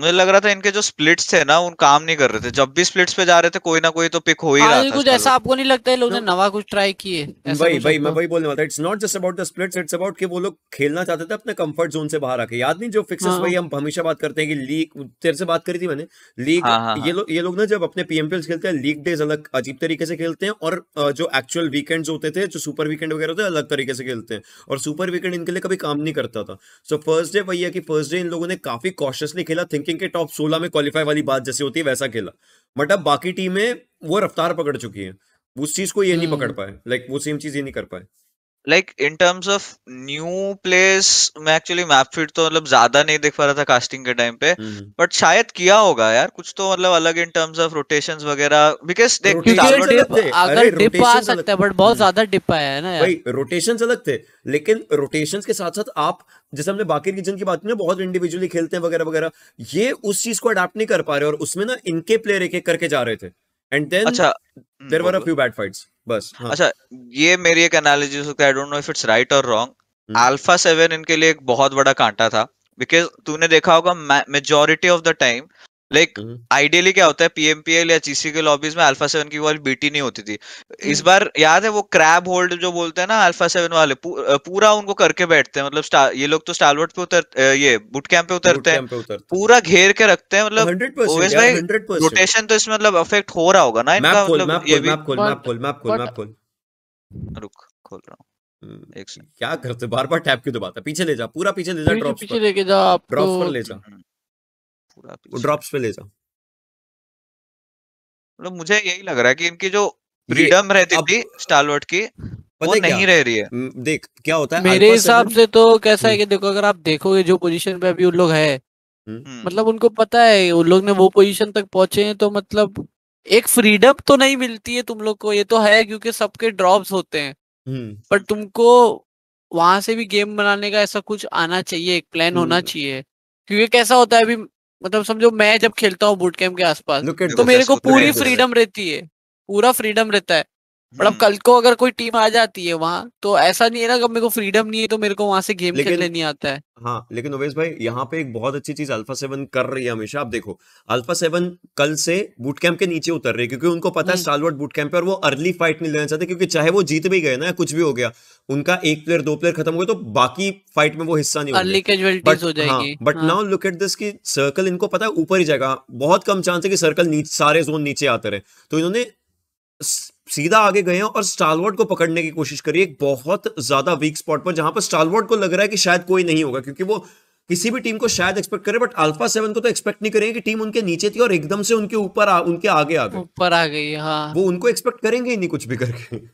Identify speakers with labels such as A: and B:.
A: मुझे लग रहा था इनके जो स्प्लिट्स थे ना उन काम नहीं कर रहे थे जब भी स्प्लिट्स पे जा रहे
B: थे कोई ना कोई तो पिक हो ही रहा था कुछ
C: ऐसा तो। आपको नहीं लगता है लोगों ने नवा कुछ ट्राई किए भाई भाई मैं
B: वही बोलने वाला it's not just about the splits it's about कि वो लोग खेलना चाहते थे अपने कंफर्ट जोन से बाहर आके याद नहीं जो फिक्सेस भाई हाँ। हम हमेशा बात करते हैं कि लीग तेरे से बात करी थी मैंने लीग हाँ, हाँ, ये लोग ये लोग ना जब अपने पीएमपीएल खेलते हैं लीग डेज अलग अजीब तरीके से खेलते हैं और जो एक्चुअल वीकेंड्स होते थे जो सुपर वीकेंड वगैरह होते हैं अलग तरीके से खेलते हैं और सुपर वीकेंड इनके लिए कभी काम नहीं करता था सो फर्स्ट डे वही है कि फर्स्ट डे इन लोगों ने काफी कॉशियसली खेला थिंक रैंकिंग के टॉप सोलह में क्वालिफाई वाली बात जैसे होती है वैसा खेला बट अब बाकी टीमें वो रफ्तार पकड़ चुकी है उस चीज को ये नहीं हम्म। पकड़ पाए लाइक वो सेम चीज ये नहीं कर पाए
A: like in terms of new place मैं एक्चुअली मैप फिट तो मतलब ज्यादा नहीं देख पा रहा था कास्टिंग के टाइम पे बट हम्म। शायद किया होगा यार कुछ तो मतलब अलग इन टर्म्स ऑफ रोटेशन वगैरह
B: बिकॉज देख मतलब अगर डिप आ सकता
C: है बट बहुत हम्म। ज्यादा डिप आया है ना भाई
B: रोटेशन अलग थे लेकिन रोटेशन के साथ साथ आप जैसे हमने बाकी रीजन की बात में बहुत इंडिविजुअली खेलते हैं वगैरह वगैरह ये उस चीज को अडेप्ट नहीं कर पा रहे और उसमें ना इनके प्लेयर एक एक करके जा रहे थे एंड देन अच्छा there were a few bad fights बस हाँ. अच्छा ये मेरी एक एनालॉजी हो सकता है
A: I don't know if it's right और रॉन्ग अल्फा सेवन इनके लिए एक बहुत बड़ा कांटा था बिकॉज तूने देखा होगा majority of the time like like, ideally hmm. क्या होता है पीएमपीएल या जीसी के लॉबीज में अल्फा सेवन की वाली बीटी नहीं होती थी इस हम्म। बार याद है वो क्रैब होल्ड जो बोलते हैं ना अल्फा सेवन वाले पू, पूरा उनको करके बैठते हैं मतलब ये लोग तो स्टालवर्ट पे उतर ये बुट कैंप पे उतरते हैं पूरा घेर के रखते हैं मतलब रोटेशन तो इसमें मतलब अफेक्ट हो
B: रहा होगा ना इनका मतलब ये भी रुक खोल रहा हूँ हम्म, क्या करते बार बार टैप क्यों दबाता पीछे ले जा पूरा पीछे ले जा ड्रॉप पीछे
C: लेके जा ड्रॉप तो पर ले
B: जा पूरा ड्रॉप्स पे ले जाओ
C: मतलब
A: मुझे यही लग रहा है कि इनकी जो फ्रीडम रहती थी स्टालवर्ट की वो नहीं क्या? रह रही है
B: देख क्या होता है मेरे हिसाब
C: से तो कैसा है हम्म। कि देखो अगर आप देखोगे जो पोजीशन पे अभी उन लोग है हम्म। हम्म। मतलब उनको पता है उन लोग ने वो पोजीशन तक पहुंचे हैं तो मतलब एक फ्रीडम तो नहीं मिलती है तुम लोग को ये तो है क्योंकि सबके ड्रॉप्स होते हैं पर तुमको वहां से भी गेम बनाने का ऐसा कुछ आना चाहिए एक प्लान होना चाहिए क्योंकि कैसा होता है अभी मतलब समझो मैं जब खेलता हूँ बूट कैम्प के आसपास तो मेरे को पूरी फ्रीडम रहती है पूरा फ्रीडम रहता है मतलब हम्म। कल को अगर कोई टीम आ जाती है वहाँ तो ऐसा नहीं है ना कि मेरे को फ्रीडम नहीं है तो मेरे को वहां से गेम खेलने नहीं आता है
B: हाँ लेकिन उवेश भाई यहाँ पे एक बहुत अच्छी चीज अल्फा सेवन कर रही है हमेशा आप देखो अल्फा सेवन कल से बूट कैंप के नीचे उतर रही है क्योंकि उनको पता है स्टालवर्ड बूट कैंप है और वो अर्ली फाइट नहीं लेना चाहते क्योंकि चाहे वो जीत भी गए ना कुछ भी हो गया उनका एक प्लेयर दो प्लेयर खत्म हो गए तो बाकी फाइट में वो हिस्सा नहीं अर्ली
C: हो हाँ, जाएगी but now
B: look at this की सर्कल इनको पता है ऊपर ही जाएगा बहुत कम चांस है कि सर्कल सारे जोन नीचे आते रहे तो इन्होंने सीधा आगे गए हैं और स्टालवर्ड को पकड़ने की कोशिश करी एक बहुत ज्यादा वीक स्पॉट पर जहां पर स्टालवर्ड को लग रहा है कि शायद कोई नहीं होगा क्योंकि वो किसी भी टीम को शायद एक्सपेक्ट करे बट अल्फा सेवन को तो एक्सपेक्ट नहीं करेंगे कि टीम उनके नीचे थी और एकदम से उनके ऊपर उनके आगे आ गए
C: ऊपर आ गई हाँ
B: वो उनको एक्सपेक्ट करेंगे ही नहीं कुछ भी करके